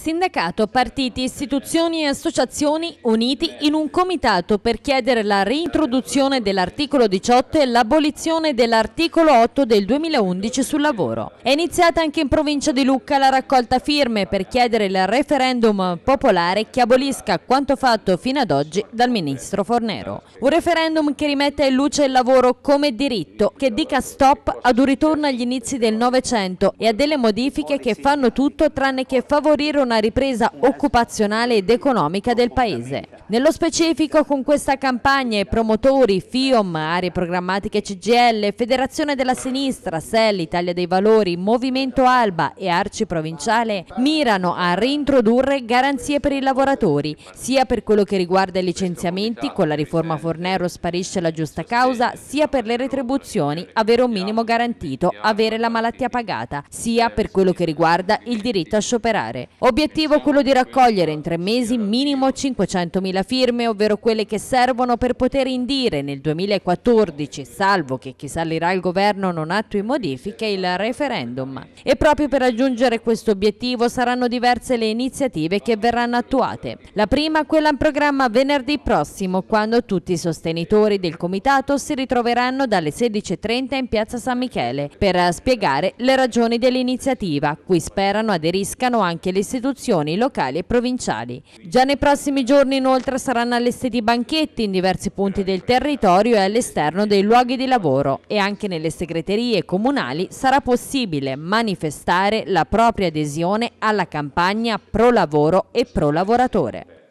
Sindacato, partiti, istituzioni e associazioni uniti in un comitato per chiedere la reintroduzione dell'articolo 18 e l'abolizione dell'articolo 8 del 2011 sul lavoro. È iniziata anche in provincia di Lucca la raccolta firme per chiedere il referendum popolare che abolisca quanto fatto fino ad oggi dal ministro Fornero. Un referendum che rimette in luce il lavoro come diritto, che dica stop ad un ritorno agli inizi del Novecento e a delle modifiche che fanno tutto tranne che favorire una ripresa occupazionale ed economica del Paese. Nello specifico con questa campagna i promotori, FIOM, aree programmatiche CGL, Federazione della Sinistra, SEL, Italia dei Valori, Movimento Alba e Arci Provinciale mirano a reintrodurre garanzie per i lavoratori, sia per quello che riguarda i licenziamenti, con la riforma Fornero sparisce la giusta causa, sia per le retribuzioni, avere un minimo garantito, avere la malattia pagata, sia per quello che riguarda il diritto a scioperare. Obiettivo L'obiettivo è quello di raccogliere in tre mesi minimo 500.000 firme, ovvero quelle che servono per poter indire nel 2014, salvo che chi salirà il governo non attui modifiche, il referendum. E proprio per raggiungere questo obiettivo saranno diverse le iniziative che verranno attuate. La prima, quella in programma venerdì prossimo, quando tutti i sostenitori del comitato si ritroveranno dalle 16.30 in piazza San Michele per spiegare le ragioni dell'iniziativa, cui sperano aderiscano anche le istituzioni istituzioni locali e provinciali. Già nei prossimi giorni inoltre saranno allestiti banchetti in diversi punti del territorio e all'esterno dei luoghi di lavoro e anche nelle segreterie comunali sarà possibile manifestare la propria adesione alla campagna pro lavoro e pro lavoratore.